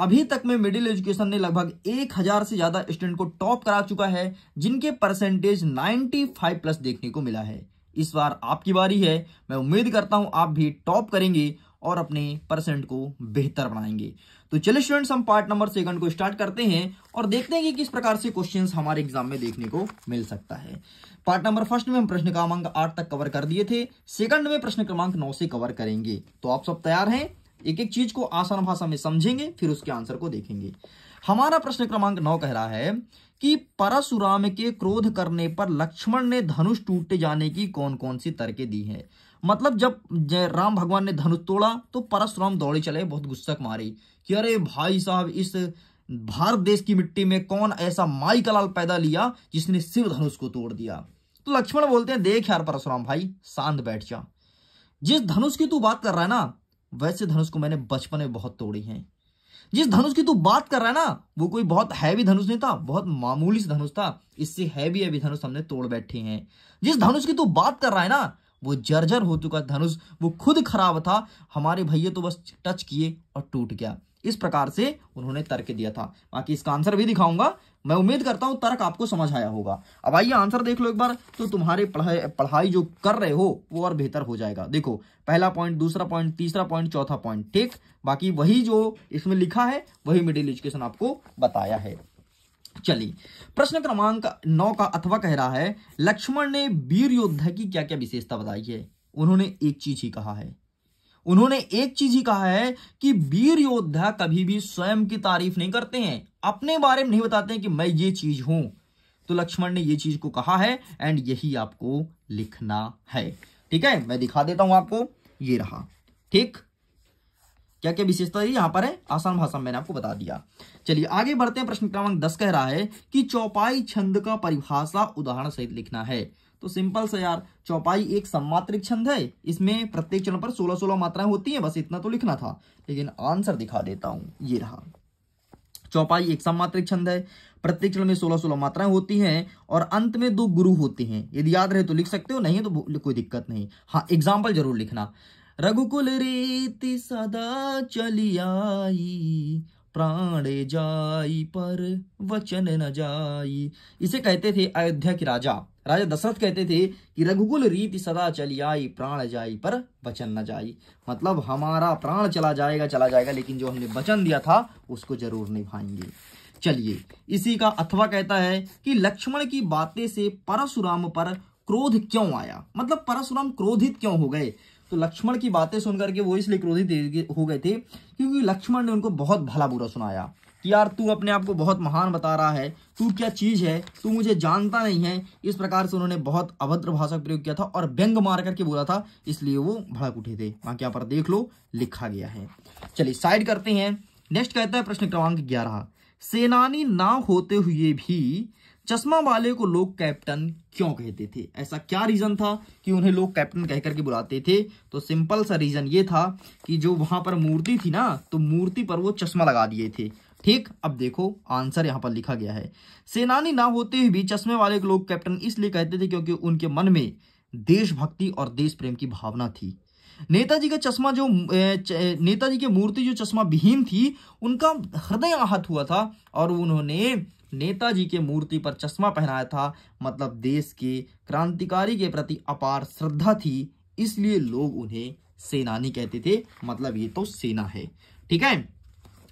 अभी तक में मिडिल एजुकेशन ने लगभग एक हजार से ज्यादा स्टूडेंट को टॉप करा चुका है जिनके परसेंटेज 95 प्लस देखने को मिला है इस बार आपकी बारी है मैं उम्मीद करता हूं आप भी टॉप करेंगे और अपने परसेंट को बेहतर बनाएंगे तो चलिए स्टूडेंट्स हम पार्ट नंबर सेकंड को स्टार्ट करते हैं और देखते हैं कि किस प्रकार से क्वेश्चन हमारे एग्जाम में देखने को मिल सकता है पार्ट नंबर फर्स्ट में हम प्रश्न क्रमांक आठ तक कवर कर दिए थे सेकंड में प्रश्न क्रमांक नौ से कवर करेंगे तो आप सब तैयार हैं एक एक चीज को आसान भाषा में समझेंगे फिर उसके आंसर को देखेंगे हमारा प्रश्न क्रमांक नौ कह रहा है कि परशुराम के क्रोध करने पर लक्ष्मण ने धनुष टूटे जाने की कौन कौन सी तर्कें दी हैं मतलब जब राम भगवान ने धनुष तोड़ा तो परशुराम दौड़े चले बहुत गुस्सक मारे कि अरे भाई साहब इस भारत देश की मिट्टी में कौन ऐसा माई कलाल पैदा लिया जिसने शिव धनुष को तोड़ दिया तो लक्ष्मण बोलते हैं देख यार परशुराम भाई शांत बैठ जा जिस धनुष की तू बात कर रहा है ना वैसे धनुष को मैंने बचपन में बहुत तोड़ी है जिस धनुष की तू बात कर रहा है ना वो कोई बहुत हैवी धनुष नहीं था बहुत मामूली सा धनुष था इससे हैवी हैवी धनुष हमने तोड़ बैठे हैं जिस धनुष की तू बात कर रहा है ना वो जर्जर हो चुका धनुष वो खुद खराब था हमारे भैया तो बस टच किए और टूट गया इस प्रकार से उन्होंने तर्क दिया था बाकी इसका आंसर भी दिखाऊंगा मैं उम्मीद करता हूं तर्क आपको समझ आया होगा अब आइए आंसर देख लो एक बार तो तुम्हारे पढ़ाई पढ़ाई जो कर रहे हो वो और बेहतर हो जाएगा देखो पहला पॉइंट दूसरा पॉइंट तीसरा पॉइंट चौथा पॉइंट ठीक बाकी वही जो इसमें लिखा है वही मिडिल एजुकेशन आपको बताया है चलिए प्रश्न क्रमांक नौ का अथवा कह रहा है लक्ष्मण ने वीर योद्धा की क्या क्या विशेषता बताई है उन्होंने एक चीज ही कहा है उन्होंने एक चीज ही कहा है कि वीर योद्धा कभी भी स्वयं की तारीफ नहीं करते हैं अपने बारे में नहीं बताते हैं कि मैं ये चीज हूं तो लक्ष्मण ने ये चीज को कहा है एंड यही आपको लिखना है ठीक है मैं दिखा देता हूं आपको ये रहा ठीक क्या क्या विशेषता यहाँ पर है आसान भाषा मैंने आपको बता दिया चलिए आगे बढ़ते हैं प्रश्न क्रमांक दस कह रहा है कि चौपाई छंद का परिभाषा उदाहरण सहित लिखना है तो सिंपल से यार चौपाई एक सम्मात्रिक छंद है इसमें प्रत्येक चरण पर सोलह सोलह मात्राएं होती हैं बस इतना तो लिखना था लेकिन आंसर दिखा देता हूं ये रहा चौपाई एक सम्मात्रिक छंद है प्रत्येक चरण में सोलह सोलह मात्राएं होती हैं और अंत में दो गुरु होते हैं यदि याद रहे तो लिख सकते हो नहीं तो कोई दिक्कत नहीं हाँ एग्जाम्पल जरूर लिखना रघुकुल रीति सदा चली आई प्राण जाई पर वचन न जाई इसे कहते थे अयोध्या के राजा राजा दशरथ कहते थे कि रघुकुल रीति सदा चली आई प्राण जाई पर वचन न जाई मतलब हमारा प्राण चला जाएगा चला जाएगा लेकिन जो हमने वचन दिया था उसको जरूर निभाएंगे चलिए इसी का अथवा कहता है कि लक्ष्मण की बातें से परशुराम पर क्रोध क्यों आया मतलब परशुराम क्रोधित क्यों हो गए तो लक्ष्मण की बातें सुनकर के वो इसलिए क्रोधित हो गए थे क्योंकि लक्ष्मण ने उनको बहुत भला बुरा सुनाया कि यार तू अपने आप को बहुत महान बता रहा है तू क्या चीज़ है तू मुझे जानता नहीं है इस प्रकार से उन्होंने बहुत अभद्र भाषा प्रयोग किया था और व्यंग मार करके बोला था इसलिए वो भड़क उठे थे वहां क्या पर देख लो लिखा गया है चलिए साइड करते हैं नेक्स्ट कहता है प्रश्न क्रमांक ग्यारह सेनानी ना होते हुए भी चश्मा वाले को लोग कैप्टन क्यों कहते थे ऐसा क्या रीजन था कि उन्हें लोग कैप्टन कहकर के बुलाते थे तो सिंपल सा रीजन ये था कि जो वहां पर मूर्ति थी ना तो मूर्ति पर वो चश्मा लगा दिए थे ठीक अब देखो आंसर यहाँ पर लिखा गया है सेनानी ना होते हुए भी चश्मे वाले को लोग कैप्टन इसलिए कहते थे क्योंकि उनके मन में देशभक्ति और देश प्रेम की भावना थी नेताजी का चश्मा जो नेताजी की मूर्ति जो चश्मा विहीन थी उनका हृदय आहत हुआ था और उन्होंने नेताजी के मूर्ति पर चश्मा पहनाया था मतलब देश के क्रांतिकारी के प्रति अपार श्रद्धा थी इसलिए लोग उन्हें सेनानी कहते थे मतलब ये तो सेना है ठीक है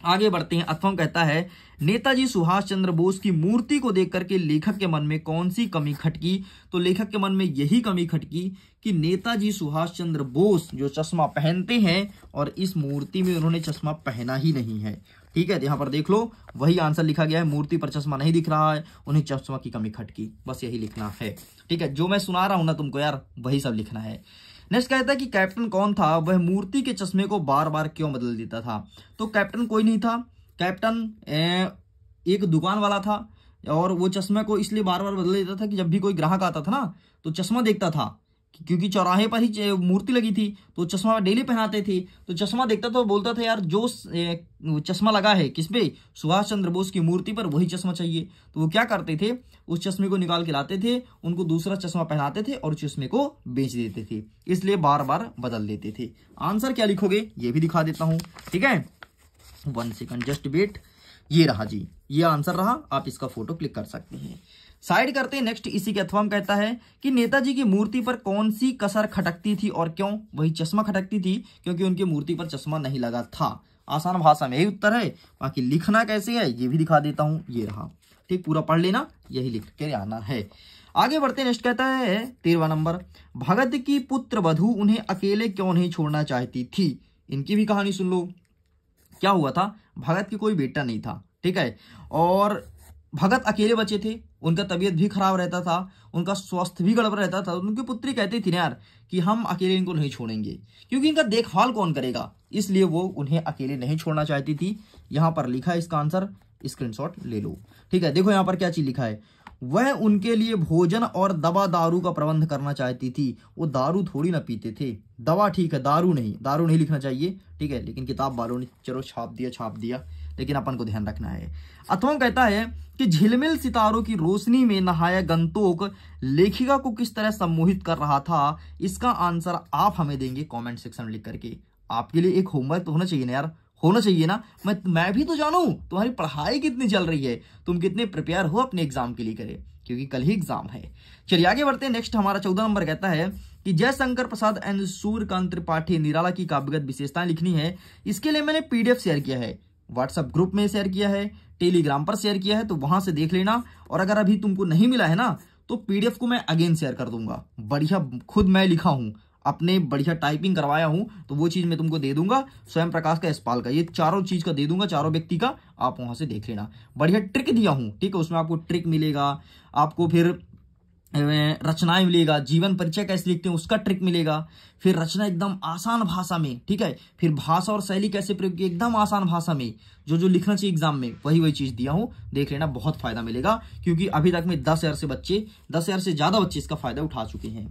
आगे बढ़ते हैं अथवा कहता है नेताजी सुभाष चंद्र बोस की मूर्ति को देख करके लेखक के मन में कौन सी कमी खटकी तो लेखक के मन में यही कमी खटकी कि नेताजी सुभाष चंद्र बोस जो चश्मा पहनते हैं और इस मूर्ति में उन्होंने चश्मा पहना ही नहीं है ठीक है तो यहां पर देख लो वही आंसर लिखा गया है मूर्ति पर चश्मा नहीं दिख रहा है उन्हें चश्मा की कमी खटकी बस यही लिखना है ठीक है जो मैं सुना रहा हूं ना तुमको यार वही सब लिखना है नेक्स्ट कहता है कि कैप्टन कौन था वह मूर्ति के चश्मे को बार बार क्यों बदल देता था तो कैप्टन कोई नहीं था कैप्टन एक दुकान वाला था और वो चश्मे को इसलिए बार बार बदल देता था कि जब भी कोई ग्राहक आता था ना तो चश्मा देखता था क्योंकि चौराहे पर ही मूर्ति लगी थी तो चश्मा डेली पहनाते थे तो चश्मा देखता तो बोलता था यार जो चश्मा लगा है किस पे सुभाष चंद्र बोस की मूर्ति पर वही चश्मा चाहिए तो वो क्या करते थे उस चश्मे को निकाल के लाते थे उनको दूसरा चश्मा पहनाते थे और चश्मे को बेच देते थे इसलिए बार बार बदल देते थे आंसर क्या लिखोगे ये भी दिखा देता हूँ ठीक है वन सेकंड जस्ट वेट ये रहा जी ये आंसर रहा आप इसका फोटो क्लिक कर सकते हैं साइड करते हैं नेक्स्ट इसी के अथवा कहता है कि नेताजी की मूर्ति पर कौन सी कसर खटकती थी और क्यों वही चश्मा खटकती थी क्योंकि उनकी मूर्ति पर चश्मा नहीं लगा था आसान भाषा में यही उत्तर है बाकी लिखना कैसे है ये भी दिखा देता हूं ये रहा ठीक पूरा पढ़ लेना यही लिख के आना है आगे बढ़ते नेक्स्ट कहता है तेरवा नंबर भगत की पुत्र वधु उन्हें अकेले क्यों नहीं छोड़ना चाहती थी इनकी भी कहानी सुन लो क्या हुआ था भगत की कोई बेटा नहीं था ठीक है और भगत अकेले बचे थे उनका तबीयत भी खराब रहता था उनका स्वास्थ्य भी गड़बड़ रहता था तो उनकी पुत्री कहती थी यार कि हम अकेले इनको नहीं छोड़ेंगे क्योंकि इनका देखभाल कौन करेगा इसलिए वो उन्हें अकेले नहीं छोड़ना चाहती थी यहाँ पर लिखा है इसका आंसर स्क्रीनशॉट ले लो ठीक है देखो यहाँ पर क्या चीज़ लिखा है वह उनके लिए भोजन और दवा दारू का प्रबंध करना चाहती थी वो दारू थोड़ी ना पीते थे दवा ठीक है दारू नहीं दारू नहीं लिखना चाहिए ठीक है लेकिन किताब वालों ने चलो छाप दिया छाप दिया लेकिन अपन को ध्यान रखना है अथवा कहता है कि झिलमिल सितारों की रोशनी में नहाया गंतोक लेखिका को किस तरह सम्मोहित कर रहा था इसका आंसर आप हमें देंगे कॉमेंट सेक्शन में लिख करके आपके लिए एक होमवर्क तो होना चाहिए ना यार होना चाहिए ना मैं मैं भी तो जानू तुम्हारी पढ़ाई कितनी चल रही है तुम कितने प्रिपेयर हो अपने एग्जाम के लिए करे क्योंकि कल ही एग्जाम है चलिए आगे बढ़ते हैं नेक्स्ट हमारा चौदह नंबर कहता है कि जयशंकर प्रसाद एंड सूर्यकांत त्रिपाठी निराला की काव्यगत विशेषताएं लिखनी है इसके लिए मैंने पीडीएफ शेयर किया है व्हाट्सएप ग्रुप में शेयर किया है टेलीग्राम पर शेयर किया है तो वहां से देख लेना और अगर अभी तुमको नहीं मिला है ना तो पीडीएफ को मैं अगेन शेयर कर दूंगा बढ़िया खुद मैं लिखा हूं अपने बढ़िया टाइपिंग करवाया हूं तो वो चीज मैं तुमको दे दूंगा स्वयं प्रकाश का इस्पाल का ये चारों चीज का दे दूंगा चारों व्यक्ति का आप वहां से देख लेना बढ़िया ट्रिक दिया हूं ठीक है उसमें आपको ट्रिक मिलेगा आपको फिर रचनाएं मिलेगा जीवन परिचय कैसे लिखते हैं उसका ट्रिक मिलेगा फिर रचना एकदम आसान भाषा में ठीक है फिर भाषा और शैली कैसे प्रयोग की एकदम आसान भाषा में जो जो लिखना चाहिए एग्जाम में वही वही चीज दिया हूं देख लेना बहुत फायदा मिलेगा क्योंकि अभी तक में दस हजार से बच्चे दस हजार से ज्यादा बच्चे इसका फायदा उठा चुके हैं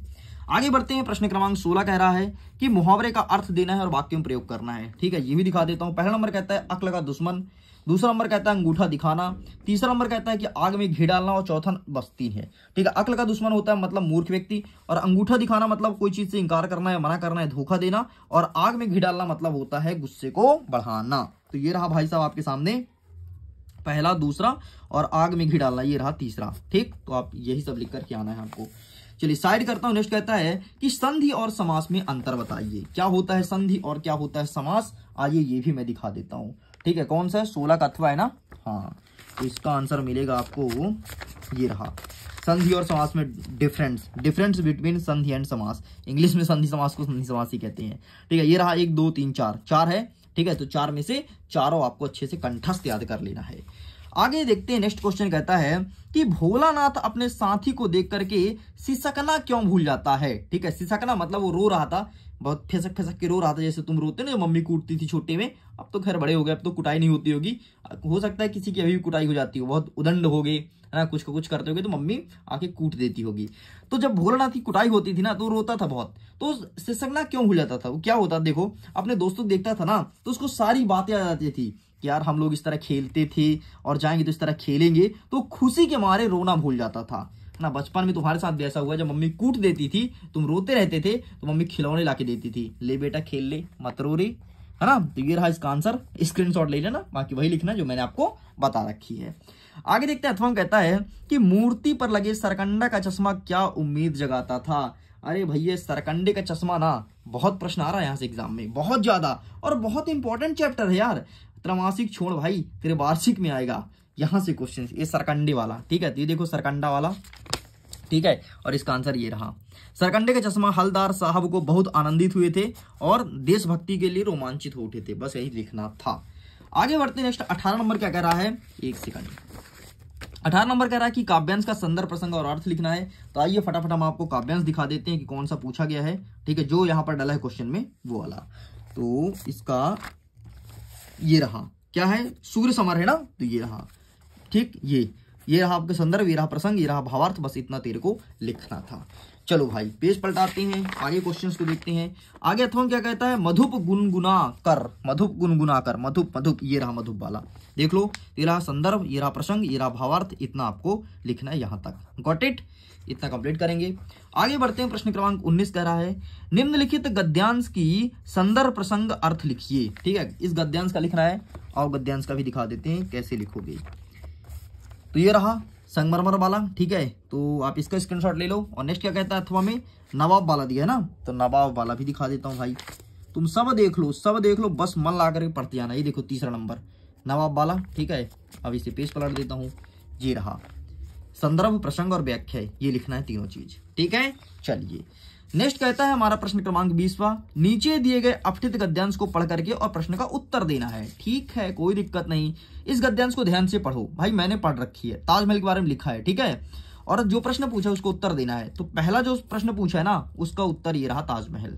आगे बढ़ते हैं प्रश्न क्रमांक सोलह कह रहा है कि मुहावरे का अर्थ देना है और वाक्य में प्रयोग करना है ठीक है ये भी दिखा देता हूं पहला नंबर कहता है अकल का दुश्मन दूसरा नंबर कहता है अंगूठा दिखाना तीसरा नंबर कहता है कि आग में घी डालना और चौथा बस्ती है ठीक है अकल का दुश्मन होता है मतलब मूर्ख व्यक्ति और अंगूठा दिखाना मतलब कोई चीज से इंकार करना है मना करना है धोखा देना और आग में घी डालना मतलब होता है गुस्से को बढ़ाना तो ये रहा भाई साहब आपके सामने पहला दूसरा और आग में घी डालना ये रहा तीसरा ठीक तो आप यही सब लिख करके आना है आपको चलिए साइड करता हूं नेक्स्ट कहता है कि संधि और समास में अंतर बताइए क्या होता है संधि और क्या होता है समास आइए ये भी मैं दिखा देता हूं ठीक है कौन सा है सोलह का अथवा है ना हाँ तो इसका आंसर मिलेगा आपको ये रहा संधि और समास में डिफरेंस डिफरेंस बिटवीन संधि एंड समास इंग्लिश में संधि समास को संधि समास ही कहते हैं ठीक है ये रहा एक दो तीन चार चार है ठीक है तो चार में से चारों आपको अच्छे से कंठस्थ याद कर लेना है आगे देखते हैं नेक्स्ट क्वेश्चन कहता है कि भोलानाथ अपने साथी को देख करके सिसकना क्यों भूल जाता है ठीक है सिसकना मतलब वो रो रहा था बहुत फेसक फेसक के रो रहा था जैसे तुम रोते ना मम्मी कूटती थी छोटे में अब तो खैर बड़े हो गए अब तो कुटाई नहीं होती होगी हो सकता है किसी की अभी भी कुटाई हो जाती हो बहुत उदंड हो गए है ना कुछ को कुछ करते हो तो मम्मी आके कूट देती होगी तो जब भोलानाथ की कुटाई होती थी ना तो रोता था बहुत तो सिसकना क्यों भूल जाता था वो क्या होता देखो अपने दोस्तों देखता था ना तो उसको सारी बातें आ जाती थी कि यार हम लोग इस तरह खेलते थे और जाएंगे तो इस तरह खेलेंगे तो खुशी के मारे रोना भूल जाता था ना बचपन में तुम्हारे साथ भी ऐसा हुआ जब मम्मी कूट देती थी तुम रोते रहते थे तो मम्मी खिलौने लाके देती थी ले बेटा खेल ले मत रो रे है ना तो ये रहा इसका आंसर स्क्रीन शॉट ले लेना बाकी वही लिखना जो मैंने आपको बता रखी है आगे देखते हैं अथवा कहता है कि मूर्ति पर लगे सरकंडा का चश्मा क्या उम्मीद जगाता था अरे भैया सरकंडे का चश्मा ना बहुत प्रश्न आ रहा है यहाँ से एग्जाम में बहुत ज्यादा और बहुत इंपॉर्टेंट चैप्टर है यार त्रमासिक छोड़ भाई तेरे वार्षिक में आएगा यहां से क्वेश्चन ये सरकंडे वाला ठीक है तो ये देखो सरकंडा वाला ठीक है और इसका आंसर ये रहा सरकंडे का चश्मा हलदार साहब को बहुत आनंदित हुए थे और देशभक्ति के लिए रोमांचित हो उठे थे बस यही लिखना था आगे बढ़ते नेक्स्ट अठारह नंबर क्या कह रहा है एक सेकंड अठारह नंबर कह रहा है कि काव्यांश का संदर्भ प्रसंग और अर्थ लिखना है तो आइए फटाफट हम आपको काव्यांश दिखा देते हैं कि कौन सा पूछा गया है ठीक है जो यहाँ पर डला है क्वेश्चन में वो वाला तो इसका ये रहा क्या है सूर्य समर है ना तो ये रहा ठीक ये ये रहा आपके संदर्भ ये रहा प्रसंग ये रहा भावार्थ बस इतना तेरे को लिखना था चलो भाई पेज पलटाते हैं आगे क्वेश्चंस को देखते हैं आगे अथवा क्या कहता है मधुप गुनगुना कर मधुप गुनगुना कर मधुप मधुप ये रहा मधुप वाला देख लो ये रहा संदर्भ ये रहा प्रसंग ये रहा भावार्थ इतना आपको लिखना है यहाँ तक गॉट इट इतना कंप्लीट करेंगे आगे बढ़ते हैं प्रश्न क्रमांक 19 कह रहा है निम्नलिखित गद्यांश की संदर्भ प्रसंग अर्थ लिखिए ठीक है इस गद्यांश का लिखना है और गद्यांश का भी दिखा देते हैं कैसे लिखोगे तो ये रहा संगमरमर वाला ठीक है तो आप इसका स्क्रीनशॉट ले लो और नेक्स्ट क्या कहता है अथवा में नवाब वाला दिया है ना तो नवाब वाला भी दिखा देता हूँ भाई तुम सब देख लो सब देख लो बस मन ला करके पढ़ते आना ये देखो तीसरा नंबर नवाब वाला ठीक है अब इसे पेज पलट देता हूँ ये रहा संदर्भ प्रसंग और व्याख्या ये लिखना है तीनों चीज ठीक है चलिए नेक्स्ट कहता है हमारा प्रश्न क्रमांक बीसवा नीचे दिए गए अपठित गद्यांश को पढ़ करके और प्रश्न का उत्तर देना है ठीक है कोई दिक्कत नहीं इस गद्यांश को ध्यान से पढ़ो भाई मैंने पढ़ रखी है ताजमहल के बारे में लिखा है ठीक है और जो प्रश्न पूछा उसको उत्तर देना है तो पहला जो प्रश्न पूछा है ना उसका उत्तर ये रहा ताजमहल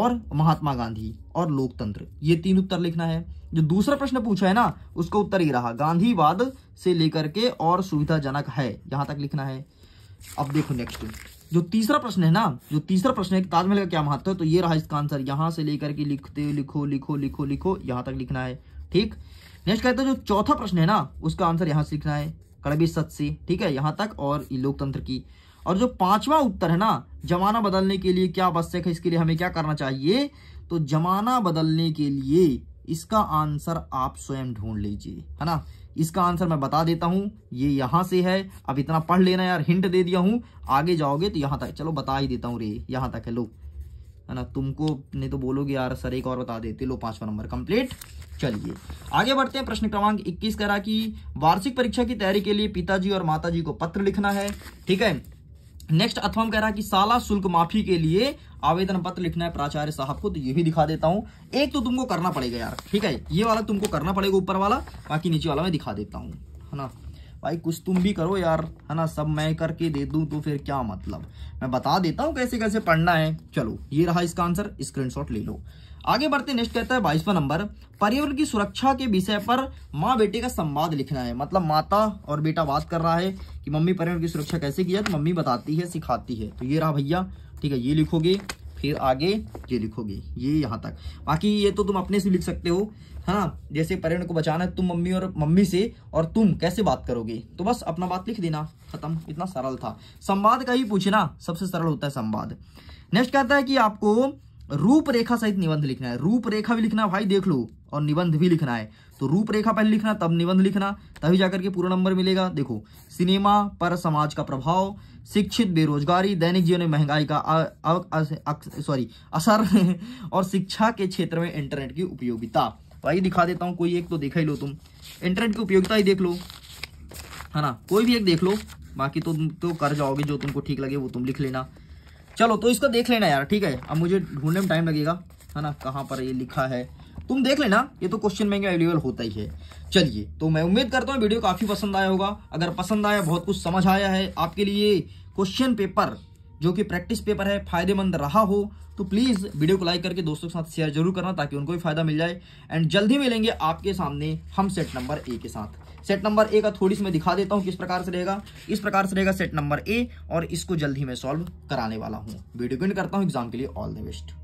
और महात्मा गांधी और लोकतंत्र ये तीन उत्तर लिखना है जो दूसरा प्रश्न पूछा है ना उसका उत्तर ये रहा गांधीवाद से लेकर के और सुविधाजनक है यहां तक लिखना है अब देखो नेक्स्ट जो तीसरा प्रश्न है ना जो तीसरा प्रश्न है ताजमहल का क्या महत्व है तो ये रहा इसका आंसर यहां से लेकर के लिखते लिखो लिखो लिखो लिखो यहां तक लिखना है ठीक नेक्स्ट कहते हैं जो चौथा प्रश्न है ना उसका आंसर यहां से लिखना है कड़बी सत से ठीक है यहां तक और लोकतंत्र की और जो पांचवा उत्तर है ना जमाना बदलने के लिए क्या आवश्यक है इसके लिए हमें क्या करना चाहिए तो जमाना बदलने के लिए इसका आंसर आप स्वयं ढूंढ लीजिए है ना इसका आंसर मैं बता देता हूँ ये यहाँ से है अब इतना पढ़ लेना यार हिंट दे दिया हूँ आगे जाओगे तो यहाँ तक चलो बता ही देता हूँ रे यहाँ तक है लो है ना तुमको नहीं तो बोलोगे यार सर एक और बता देते लो पांचवा नंबर कंप्लीट चलिए आगे बढ़ते हैं प्रश्न क्रमांक 21 करा कि वार्षिक परीक्षा की तैयारी के लिए पिताजी और माताजी को पत्र लिखना है ठीक है नेक्स्ट अथवा कह रहा है कि साला शुल्क माफी के लिए आवेदन पत्र लिखना है प्राचार्य साहब को तो ये भी दिखा देता हूँ एक तो तुमको करना पड़ेगा यार ठीक है ये वाला तुमको करना पड़ेगा ऊपर वाला बाकी नीचे वाला मैं दिखा देता हूँ है ना भाई कुछ तुम भी करो यार है ना सब मैं करके दे दूं तो फिर क्या मतलब मैं बता देता हूँ कैसे कैसे पढ़ना है चलो ये रहा इसका आंसर स्क्रीनशॉट ले लो आगे बढ़ते नेक्स्ट कहता है बाईसवा नंबर पर्यावरण की सुरक्षा के विषय पर माँ बेटे का संवाद लिखना है मतलब माता और बेटा बात कर रहा है कि मम्मी पर्यावरण की सुरक्षा कैसे किया तो मम्मी बताती है सिखाती है तो ये रहा भैया ठीक है ये लिखोगे फिर आगे ये लिखोगे ये यहाँ तक बाकी ये तो तुम अपने से लिख सकते हो है ना जैसे पर्यावरण को बचाना है तुम मम्मी और मम्मी से और तुम कैसे बात करोगे तो बस अपना बात लिख देना खत्म इतना सरल था संवाद का ही पूछना सबसे सरल होता है संवाद नेक्स्ट कहता है कि आपको रूपरेखा सहित निबंध लिखना है रूपरेखा भी लिखना भाई देख लो और निबंध भी लिखना है तो रूपरेखा पहले लिखना तब निबंध लिखना तभी जाकर के पूरा नंबर मिलेगा देखो सिनेमा पर समाज का प्रभाव शिक्षित बेरोजगारी दैनिक जीवन में महंगाई का सॉरी असर और शिक्षा के क्षेत्र में इंटरनेट की उपयोगिता भाई दिखा देता हूँ कोई एक तो देखा ही लो तुम इंटरनेट की उपयोगिता ही देख लो है ना कोई भी एक देख लो बाकी तो तो कर जाओगे जो तुमको ठीक लगे वो तुम लिख लेना चलो तो इसको देख लेना यार ठीक है अब मुझे ढूंढने में टाइम लगेगा है ना कहाँ पर ये लिखा है तुम देख लेना ये तो क्वेश्चन बैंक अवेलेबल होता ही है चलिए तो मैं उम्मीद करता हूँ वीडियो काफ़ी पसंद आया होगा अगर पसंद आया बहुत कुछ समझ आया है आपके लिए क्वेश्चन पेपर जो कि प्रैक्टिस पेपर है फायदेमंद रहा हो तो प्लीज़ वीडियो को लाइक करके दोस्तों के साथ शेयर जरूर करना ताकि उनको भी फायदा मिल जाए एंड जल्दी मिलेंगे आपके सामने हम सेट नंबर ए के साथ सेट नंबर ए का थोड़ी सी मैं दिखा देता हूँ किस प्रकार से रहेगा इस प्रकार से रहेगा सेट नंबर ए और इसको जल्द ही मैं सॉल्व कराने वाला हूँ वीडियो को करता हूँ एग्जाम के लिए ऑल द बेस्ट